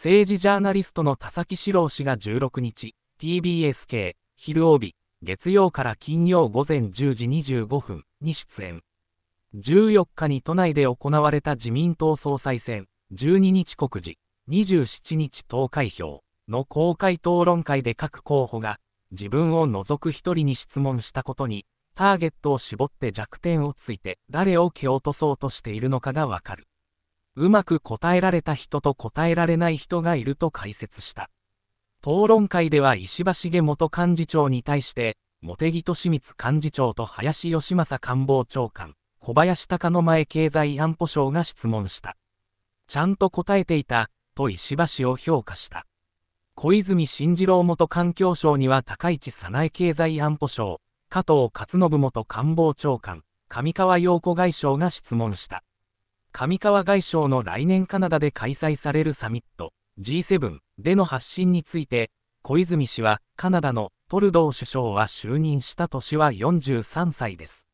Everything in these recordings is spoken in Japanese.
政治ジャーナリストの田崎史郎氏が16日、TBS 系、昼帯、月曜から金曜午前10時25分に出演。14日に都内で行われた自民党総裁選、12日告示、27日投開票の公開討論会で各候補が、自分を除く一人に質問したことに、ターゲットを絞って弱点をついて誰を蹴落とそうとしているのかがわかる。うまく答えられた人と答えられない人がいると解説した。討論会では石破茂元幹事長に対して、茂木敏光幹事長と林義正官房長官、小林隆の前経済安保省が質問した。ちゃんと答えていた、と石破氏を評価した。小泉進次郎元環境省には高市早苗経済安保省、加藤勝信元官房長官、上川陽子外相が質問した。上川外相の来年カナダで開催されるサミット G7 での発信について、小泉氏はカナダのトルドー首相は就任した年は43歳です。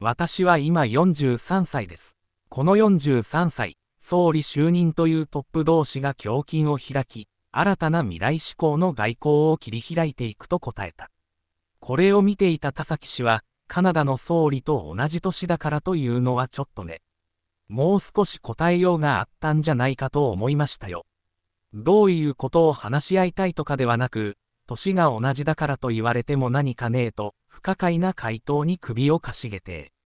私は今43歳です。この43歳、総理就任というトップ同士が胸筋を開き、新たな未来志向の外交を切り開いていくと答えた。これを見ていた田崎氏は、カナダの総理と同じ年だからというのはちょっとね。もう少し答えようがあったんじゃないかと思いましたよ。どういうことを話し合いたいとかではなく、年が同じだからと言われても何かねえと、不可解な回答に首をかしげて。